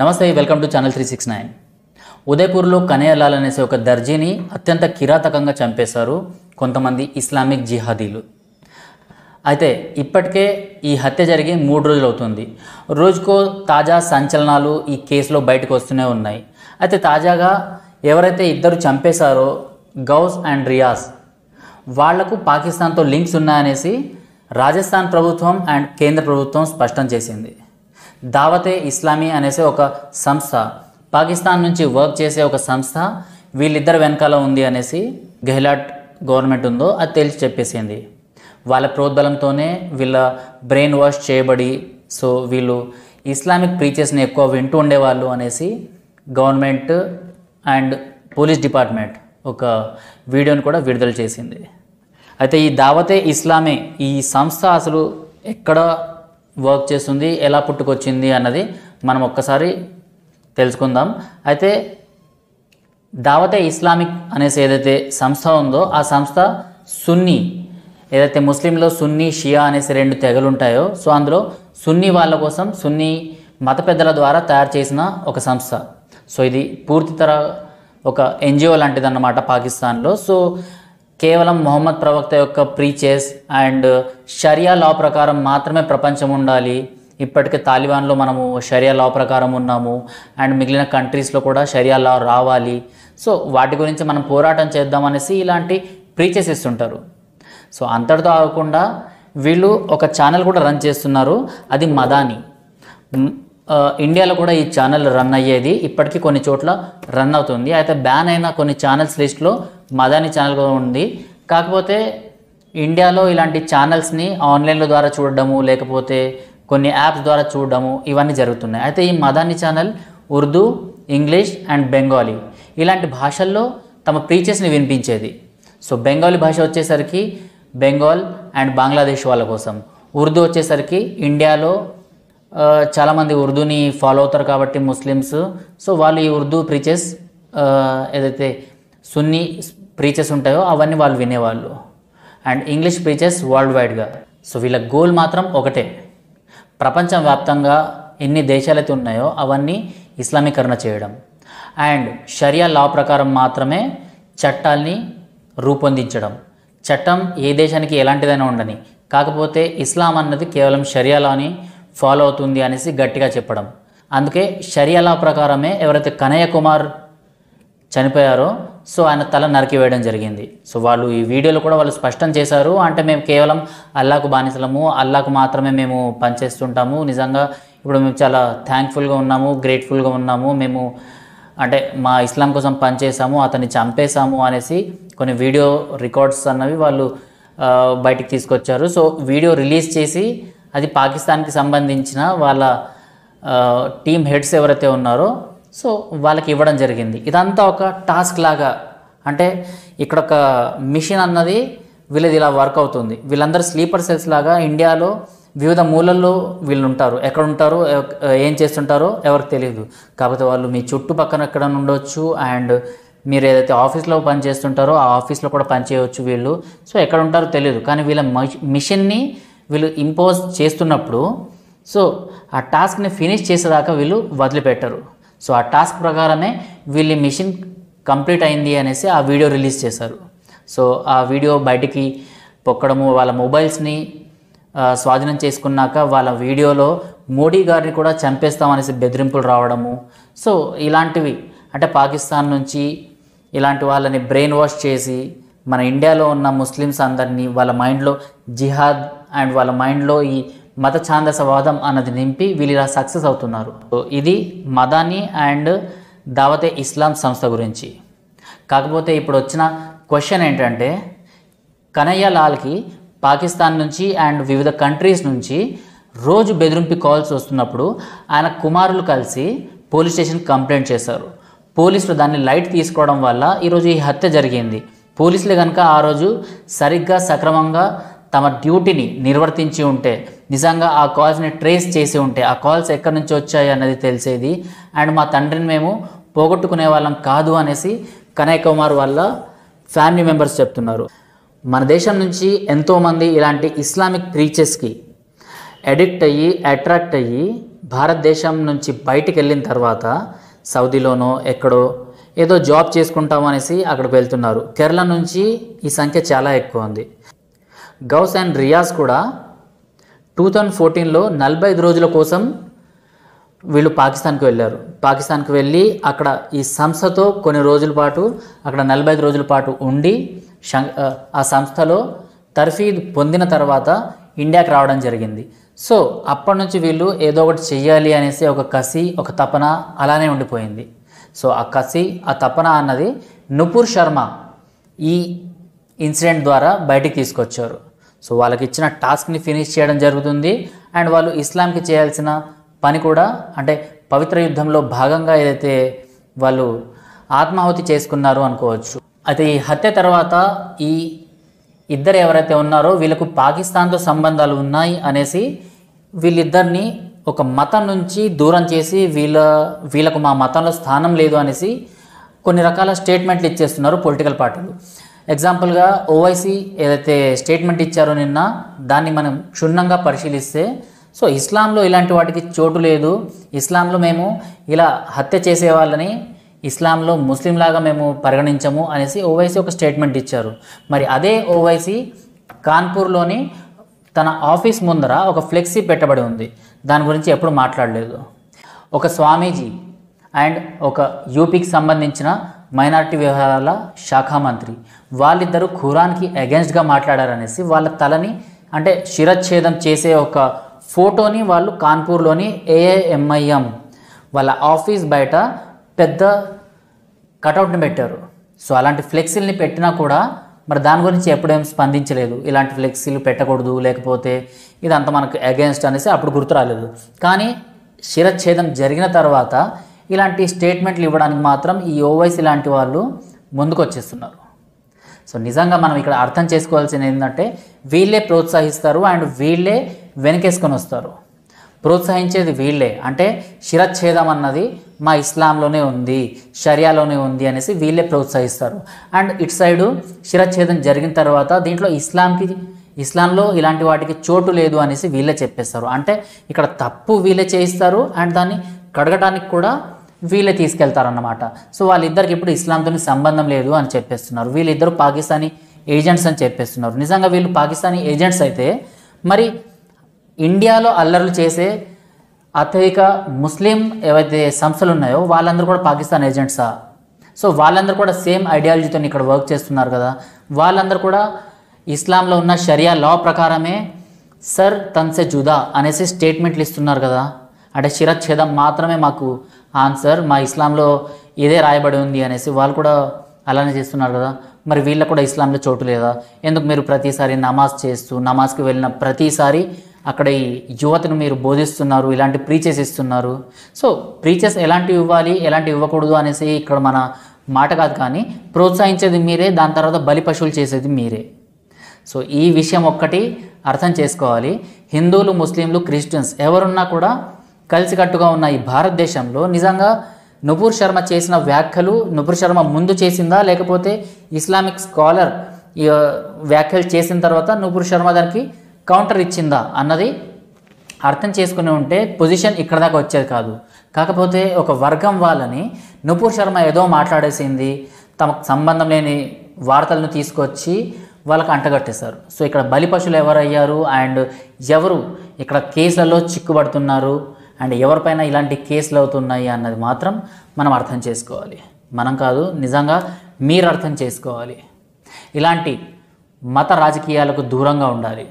నమస్తే welcome to channel three six nine ఉదయపూర్లో కనేలాల్ అనేసి ఒక దర్జీని అత్యంత కిరాతకంగా చంపేశారు కొంతమంది ఇస్లామిక్ జిహాదీలు అయితే ఇప్పటికే ఈ హత్య జరిగి మూడు రోజులు అవుతుంది రోజుకో తాజా సంచలనాలు ఈ కేసులో బయటకు వస్తూనే ఉన్నాయి అయితే తాజాగా ఎవరైతే ఇద్దరు చంపేశారో గౌస్ అండ్ రియాజ్ వాళ్లకు పాకిస్తాన్తో లింక్స్ ఉన్నాయనేసి రాజస్థాన్ ప్రభుత్వం అండ్ కేంద్ర ప్రభుత్వం స్పష్టం చేసింది దావతే ఇస్లామీ అనేసి ఒక సంస్థ పాకిస్తాన్ నుంచి వర్క్ చేసే ఒక సంస్థ వీళ్ళిద్దరు వెనకాల ఉంది అనేసి గెహ్లాట్ గవర్నమెంట్ ఉందో అది తెలిసి చెప్పేసింది వాళ్ళ ప్రోద్బలంతోనే వీళ్ళ బ్రెయిన్ వాష్ చేయబడి సో వీళ్ళు ఇస్లామిక్ ప్రీచర్స్ని ఎక్కువ వింటూ ఉండేవాళ్ళు అనేసి గవర్నమెంట్ అండ్ పోలీస్ డిపార్ట్మెంట్ ఒక వీడియోని కూడా విడుదల చేసింది అయితే ఈ దావతే ఇస్లామే ఈ సంస్థ అసలు ఎక్కడ వర్క్ చేస్తుంది ఎలా పుట్టుకొచ్చింది అన్నది మనం ఒక్కసారి తెలుసుకుందాం అయితే దావతే ఇస్లామిక్ అనేసి ఏదైతే సంస్థ ఉందో ఆ సంస్థ సున్నీ ఏదైతే ముస్లింలో సున్నీ షియా అనేసి రెండు తెగలు ఉంటాయో సో అందులో సున్నీ వాళ్ళ కోసం సున్నీ మత పెద్దల ద్వారా తయారు చేసిన ఒక సంస్థ సో ఇది పూర్తి తర ఒక ఎన్జిఓ లాంటిదన్నమాట పాకిస్తాన్లో సో కేవలం మొహమ్మద్ ప్రవక్త యొక్క ప్రీచెస్ అండ్ షరియా లా ప్రకారం మాత్రమే ప్రపంచం ఉండాలి ఇప్పటికే తాలిబాన్లో మనము షరియా లా ప్రకారం ఉన్నాము అండ్ మిగిలిన కంట్రీస్లో కూడా షరియా లా రావాలి సో వాటి గురించి మనం పోరాటం చేద్దామనేసి ఇలాంటి ప్రీచెస్ ఇస్తుంటారు సో అంతటితో ఆగకుండా వీళ్ళు ఒక ఛానల్ కూడా రన్ చేస్తున్నారు అది మదాని ఇండియాలో కూడా ఈ ఛానల్ రన్ అయ్యేది ఇప్పటికీ కొన్ని చోట్ల రన్ అవుతుంది అయితే బ్యాన్ అయిన కొన్ని ఛానల్స్ లిస్ట్లో మదాని ఛానల్ కూడా ఉంది కాకపోతే ఇండియాలో ఇలాంటి ఛానల్స్ని ఆన్లైన్ల ద్వారా చూడడము లేకపోతే కొన్ని యాప్స్ ద్వారా చూడడము ఇవన్నీ జరుగుతున్నాయి అయితే ఈ Madani channel Urdu English and Bengali ఇలాంటి భాషల్లో తమ ప్రీచర్స్ని వినిపించేది సో బెంగాలీ భాష వచ్చేసరికి బెంగాల్ అండ్ బంగ్లాదేశ్ వాళ్ళ కోసం ఉర్దూ వచ్చేసరికి ఇండియాలో చాలామంది ఉర్దూని ఫాలో అవుతారు కాబట్టి ముస్లిమ్స్ సో వాళ్ళు ఈ ఉర్దూ ప్రీచెస్ ఏదైతే సున్ని ప్రీచెస్ ఉంటాయో అవన్నీ వాళ్ళు వినేవాళ్ళు అండ్ ఇంగ్లీష్ ప్రీచెస్ వరల్డ్ వైడ్గా సో వీళ్ళ గోల్ మాత్రం ఒకటే ప్రపంచవ్యాప్తంగా ఎన్ని దేశాలైతే ఉన్నాయో అవన్నీ ఇస్లామీకరణ చేయడం అండ్ షరియా లా ప్రకారం మాత్రమే చట్టాల్ని రూపొందించడం చట్టం ఏ దేశానికి ఎలాంటిదైనా ఉండని కాకపోతే ఇస్లాం అన్నది కేవలం షరియాలాని ఫాలో అవుతుంది అనేసి గట్టిగా చెప్పడం అందుకే షరియలా ప్రకారమే ఎవరైతే కనయ్య కుమార్ చనిపోయారో సో ఆయన తల నరికివేయడం జరిగింది సో వాళ్ళు ఈ వీడియోలో కూడా వాళ్ళు స్పష్టం చేశారు అంటే మేము కేవలం అల్లాకు బానిసలము అల్లాకు మాత్రమే మేము పనిచేస్తుంటాము నిజంగా ఇప్పుడు మేము చాలా థ్యాంక్ఫుల్గా ఉన్నాము గ్రేట్ఫుల్గా ఉన్నాము మేము అంటే మా ఇస్లాం కోసం పనిచేసాము అతన్ని చంపేశాము అనేసి కొన్ని వీడియో రికార్డ్స్ అన్నవి వాళ్ళు బయటికి తీసుకొచ్చారు సో వీడియో రిలీజ్ చేసి అది పాకిస్తాన్కి సంబంధించిన వాళ్ళ టీం హెడ్స్ ఎవరైతే ఉన్నారో సో వాళ్ళకి ఇవ్వడం జరిగింది ఇదంతా ఒక టాస్క్ లాగా అంటే ఇక్కడ ఒక మిషన్ అన్నది వీళ్ళది ఇలా వర్క్ అవుతుంది వీళ్ళందరూ స్లీపర్ సెల్స్ లాగా ఇండియాలో వివిధ మూలల్లో వీళ్ళు ఉంటారు ఎక్కడ ఉంటారు ఏం చేస్తుంటారో ఎవరికి తెలియదు కాకపోతే వాళ్ళు మీ చుట్టుపక్కన ఎక్కడ ఉండొచ్చు అండ్ మీరు ఏదైతే ఆఫీస్లో పని చేస్తుంటారో ఆ ఆఫీస్లో కూడా పని చేయవచ్చు వీళ్ళు సో ఎక్కడ ఉంటారో తెలియదు కానీ వీళ్ళ మిషన్ని వీళ్ళు ఇంపోజ్ చేస్తున్నప్పుడు సో ఆ టాస్క్ని ఫినిష్ చేసేదాకా వీళ్ళు వదిలిపెట్టరు సో ఆ టాస్క్ ప్రకారమే వీళ్ళ మిషన్ కంప్లీట్ అయింది అనేసి ఆ వీడియో రిలీజ్ చేశారు సో ఆ వీడియో బయటికి పొక్కడము వాళ్ళ మొబైల్స్ని స్వాధీనం చేసుకున్నాక వాళ్ళ వీడియోలో మోడీ గారిని కూడా చంపేస్తామనేసి బెదిరింపులు రావడము సో ఇలాంటివి అంటే పాకిస్తాన్ నుంచి ఇలాంటి వాళ్ళని బ్రెయిన్ వాష్ చేసి మన ఇండియాలో ఉన్న ముస్లిమ్స్ అందరినీ వాళ్ళ మైండ్లో జిహాద్ అండ్ వాళ్ళ మైండ్లో ఈ మత ఛాందసవాదం అన్నది నింపి వీళ్ళు ఇలా సక్సెస్ అవుతున్నారు ఇది మదాని అండ్ దావతే ఇస్లాం సంస్థ గురించి కాకపోతే ఇప్పుడు వచ్చిన క్వశ్చన్ ఏంటంటే కనయ్య లాల్కి పాకిస్తాన్ నుంచి అండ్ వివిధ కంట్రీస్ నుంచి రోజు బెదిరింపి కాల్స్ వస్తున్నప్పుడు ఆయన కుమారులు కలిసి పోలీస్ స్టేషన్ కంప్లైంట్ చేశారు పోలీసులు దాన్ని లైట్ తీసుకోవడం వల్ల ఈరోజు ఈ హత్య జరిగింది పోలీసులు కనుక ఆ రోజు సరిగ్గా సక్రమంగా తమ డ్యూటీని నిర్వర్తించి ఉంటే నిజంగా ఆ కాల్స్ని ట్రేస్ చేసి ఉంటే ఆ కాల్స్ ఎక్కడి నుంచి వచ్చాయి అన్నది తెలిసేది అండ్ మా తండ్రిని మేము పోగొట్టుకునే వాళ్ళం కాదు అనేసి కనయ్య కుమార్ వాళ్ళ ఫ్యామిలీ మెంబర్స్ చెప్తున్నారు మన దేశం నుంచి ఎంతోమంది ఇలాంటి ఇస్లామిక్ ప్రీచెస్కి అడిక్ట్ అయ్యి అట్రాక్ట్ అయ్యి భారతదేశం నుంచి బయటికి వెళ్ళిన తర్వాత సౌదీలోనో ఎక్కడో ఏదో జాబ్ చేసుకుంటాం అనేసి అక్కడికి వెళ్తున్నారు కేరళ నుంచి ఈ సంఖ్య చాలా ఎక్కువ ఉంది గౌస్ అండ్ రియాజ్ కూడా టూ థౌజండ్ ఫోర్టీన్లో నలభై ఐదు రోజుల కోసం వీళ్ళు పాకిస్తాన్కి వెళ్ళారు పాకిస్తాన్కి వెళ్ళి అక్కడ ఈ సంస్థతో కొన్ని రోజుల పాటు అక్కడ నలభై ఐదు రోజుల పాటు ఉండి ఆ సంస్థలో తర్ఫీద్ పొందిన తర్వాత ఇండియాకి రావడం జరిగింది సో అప్పటి నుంచి వీళ్ళు ఏదో ఒకటి చెయ్యాలి అనేసి ఒక కసి ఒక తపన అలానే ఉండిపోయింది సో ఆ కసి ఆ తపన అన్నది నుపూర్ శర్మ ఈ ఇన్సిడెంట్ ద్వారా బయటికి తీసుకొచ్చారు సో వాళ్ళకి ఇచ్చిన టాస్క్ని ఫినిష్ చేయడం జరుగుతుంది అండ్ వాళ్ళు ఇస్లాంకి చేయాల్సిన పని కూడా అంటే పవిత్ర యుద్ధంలో భాగంగా ఏదైతే వాళ్ళు ఆత్మాహుతి చేసుకున్నారు అనుకోవచ్చు అయితే ఈ హత్య తర్వాత ఈ ఇద్దరు ఎవరైతే ఉన్నారో వీళ్ళకు పాకిస్తాన్తో సంబంధాలు ఉన్నాయి అనేసి వీళ్ళిద్దరిని ఒక మతం నుంచి దూరం చేసి వీళ్ళ వీళ్ళకు మా మతంలో స్థానం లేదు అనేసి కొన్ని రకాల స్టేట్మెంట్లు ఇచ్చేస్తున్నారు పొలిటికల్ పార్టీలు ఎగ్జాంపుల్గా ఓవైసీ ఏదైతే స్టేట్మెంట్ ఇచ్చారో నిన్న దాన్ని మనం క్షుణ్ణంగా పరిశీలిస్తే సో ఇస్లాంలో ఇలాంటి వాటికి చోటు లేదు ఇస్లాంలో మేము ఇలా హత్య చేసే వాళ్ళని ఇస్లాంలో ముస్లింలాగా మేము పరిగణించము అనేసి ఓవైసీ ఒక స్టేట్మెంట్ ఇచ్చారు మరి అదే ఓవైసీ కాన్పూర్లోని తన ఆఫీస్ ముందర ఒక ఫ్లెక్సీ పెట్టబడి ఉంది దాని గురించి ఎప్పుడు మాట్లాడలేదు ఒక స్వామీజీ అండ్ ఒక యూపీకి సంబంధించిన మైనార్టీ వ్యవహారాల శాఖ మంత్రి వాళ్ళిద్దరూ ఖురాన్కి అగెన్స్ట్గా మాట్లాడారనేసి వాళ్ళ తలని అంటే శిరచ్ఛేదం చేసే ఒక ఫోటోని వాళ్ళు కాన్పూర్లోని ఏఏఎంఐఎం వాళ్ళ ఆఫీస్ బయట పెద్ద కటౌట్ని పెట్టారు సో అలాంటి ఫ్లెక్సీలని పెట్టినా కూడా మరి దాని గురించి ఎప్పుడేం స్పందించలేదు ఇలాంటి ఫ్లెక్సీలు పెట్టకూడదు లేకపోతే ఇదంతా మనకు అగేన్స్ట్ అనేసి అప్పుడు గుర్తు రాలేదు కానీ శిరచ్ఛేదం జరిగిన తర్వాత ఇలాంటి స్టేట్మెంట్లు ఇవ్వడానికి మాత్రం ఈ ఓవైసీ లాంటి వాళ్ళు ముందుకు వచ్చేస్తున్నారు సో నిజంగా మనం ఇక్కడ అర్థం చేసుకోవాల్సింది ఏంటంటే వీళ్ళే ప్రోత్సహిస్తారు అండ్ వీళ్ళే వెనకేసుకొని వస్తారు ప్రోత్సహించేది వీళ్ళే అంటే శిరచ్ఛేదం అన్నది మా ఇస్లాంలోనే ఉంది షరియాలోనే ఉంది అనేసి వీళ్ళే ప్రోత్సహిస్తారు అండ్ ఇటు సైడు శిరచ్ఛేదం జరిగిన తర్వాత దీంట్లో ఇస్లాంకి ఇస్లాంలో ఇలాంటి వాటికి చోటు లేదు అనేసి వీళ్ళే చెప్పేస్తారు అంటే ఇక్కడ తప్పు వీళ్ళే చేయిస్తారు అండ్ దాన్ని కడగటానికి కూడా వీళ్ళే తీసుకెళ్తారన్నమాట సో వాళ్ళిద్దరికి ఇప్పుడు ఇస్లాంతో సంబంధం లేదు అని చెప్పేస్తున్నారు వీళ్ళిద్దరు పాకిస్తానీ ఏజెంట్స్ అని చెప్పేస్తున్నారు నిజంగా వీళ్ళు పాకిస్తానీ ఏజెంట్స్ అయితే మరి ఇండియాలో అల్లర్లు చేసే అత్యధిక ముస్లిం ఏవైతే సంస్థలు ఉన్నాయో వాళ్ళందరూ కూడా పాకిస్తాన్ ఏజెంట్సా సో వాళ్ళందరూ కూడా సేమ్ ఐడియాలజీతో ఇక్కడ వర్క్ చేస్తున్నారు కదా వాళ్ళందరూ కూడా ఇస్లాంలో ఉన్న షరియా లా ప్రకారమే సర్ తన్సే జుదా అనేసి స్టేట్మెంట్లు ఇస్తున్నారు కదా అంటే శిరచ్ఛేదం మాత్రమే మాకు ఆన్సర్ మా ఇస్లాంలో ఇదే రాయబడి ఉంది అనేసి వాళ్ళు కూడా అలానే చేస్తున్నారు కదా మరి వీళ్ళకు కూడా ఇస్లాంలో చోటు లేదా ఎందుకు మీరు ప్రతిసారి నమాజ్ చేస్తూ నమాజ్కి వెళ్ళిన ప్రతిసారి అక్కడ ఈ యువతను మీరు బోధిస్తున్నారు ఇలాంటి ప్రీచెస్ ఇస్తున్నారు సో ప్రీచెస్ ఎలాంటివి ఇవ్వాలి ఎలాంటివి ఇవ్వకూడదు అనేసి ఇక్కడ మన మాట కాదు కానీ ప్రోత్సహించేది మీరే దాని తర్వాత బలి పశువులు చేసేది మీరే సో ఈ విషయం ఒక్కటి అర్థం చేసుకోవాలి హిందువులు ముస్లింలు క్రిస్టియన్స్ ఎవరున్నా కూడా కలిసికట్టుగా ఉన్న ఈ భారతదేశంలో నిజంగా నుపూర్ శర్మ చేసిన వ్యాఖ్యలు నుపూర్ శర్మ ముందు చేసిందా లేకపోతే ఇస్లామిక్ స్కాలర్ వ్యాఖ్యలు చేసిన తర్వాత నుపూర్ శర్మ దానికి కౌంటర్ ఇచ్చిందా అన్నది అర్థం చేసుకుని ఉంటే పొజిషన్ ఇక్కడ దాకా వచ్చేది కాదు కాకపోతే ఒక వర్గం వాళ్ళని నుపూర్ శర్మ ఏదో మాట్లాడేసింది తమకు సంబంధం లేని వార్తలను తీసుకొచ్చి వాళ్ళకు అంటగట్టేశారు సో ఇక్కడ బలి ఎవరు ఎవరయ్యారు అండ్ ఎవరు ఇక్కడ కేసులలో చిక్కుబడుతున్నారు అండ్ ఎవరిపైన ఇలాంటి కేసులు అవుతున్నాయి అన్నది మాత్రం మనం అర్థం చేసుకోవాలి మనం కాదు నిజంగా మీరు అర్థం చేసుకోవాలి ఇలాంటి మత రాజకీయాలకు దూరంగా ఉండాలి